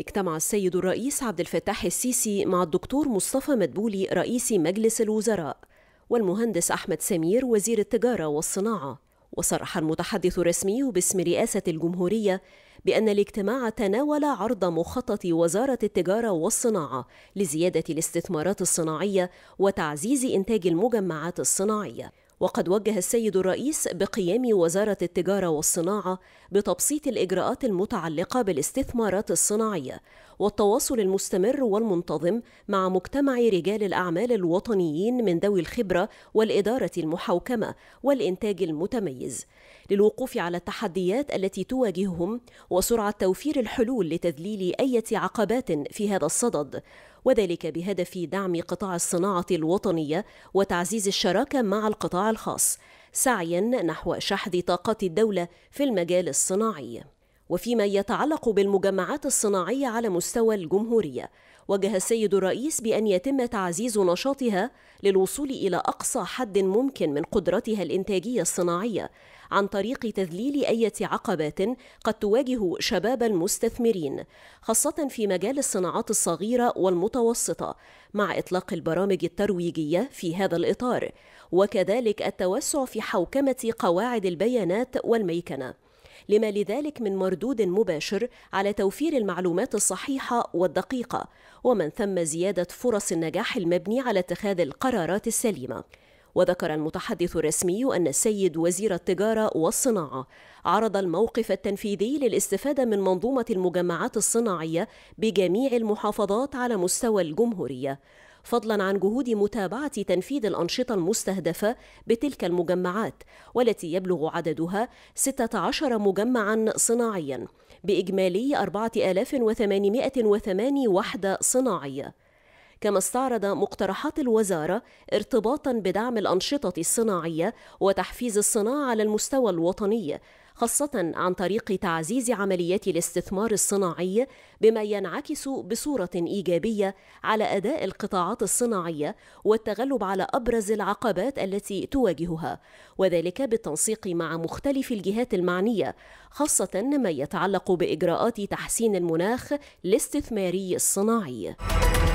اجتمع السيد الرئيس عبد الفتاح السيسي مع الدكتور مصطفى مدبولي رئيس مجلس الوزراء والمهندس أحمد سمير وزير التجارة والصناعة وصرح المتحدث الرسمي باسم رئاسة الجمهورية بأن الاجتماع تناول عرض مخطط وزارة التجارة والصناعة لزيادة الاستثمارات الصناعية وتعزيز إنتاج المجمعات الصناعية وقد وجه السيد الرئيس بقيام وزارة التجارة والصناعة بتبسيط الإجراءات المتعلقة بالاستثمارات الصناعية والتواصل المستمر والمنتظم مع مجتمع رجال الأعمال الوطنيين من ذوي الخبرة والإدارة المحوكمة والإنتاج المتميز للوقوف على التحديات التي تواجههم وسرعة توفير الحلول لتذليل أي عقبات في هذا الصدد وذلك بهدف دعم قطاع الصناعة الوطنية وتعزيز الشراكة مع القطاع الخاص سعيا نحو شحذ طاقات الدولة في المجال الصناعي وفيما يتعلق بالمجمعات الصناعية على مستوى الجمهورية وجه السيد الرئيس بأن يتم تعزيز نشاطها للوصول إلى أقصى حد ممكن من قدرتها الإنتاجية الصناعية عن طريق تذليل أي عقبات قد تواجه شباب المستثمرين خاصة في مجال الصناعات الصغيرة والمتوسطة مع إطلاق البرامج الترويجية في هذا الإطار وكذلك التوسع في حوكمة قواعد البيانات والميكنة لما لذلك من مردود مباشر على توفير المعلومات الصحيحة والدقيقة ومن ثم زيادة فرص النجاح المبني على اتخاذ القرارات السليمة وذكر المتحدث الرسمي أن السيد وزير التجارة والصناعة عرض الموقف التنفيذي للاستفادة من منظومة المجمعات الصناعية بجميع المحافظات على مستوى الجمهورية فضلا عن جهود متابعة تنفيذ الأنشطة المستهدفة بتلك المجمعات والتي يبلغ عددها 16 مجمعا صناعيا بإجمالي 4808 وحدة صناعية كما استعرض مقترحات الوزارة ارتباطا بدعم الأنشطة الصناعية وتحفيز الصناعة على المستوى الوطني خاصة عن طريق تعزيز عمليات الاستثمار الصناعي بما ينعكس بصورة إيجابية على أداء القطاعات الصناعية والتغلب على أبرز العقبات التي تواجهها وذلك بالتنسيق مع مختلف الجهات المعنية خاصة ما يتعلق بإجراءات تحسين المناخ الاستثماري الصناعي.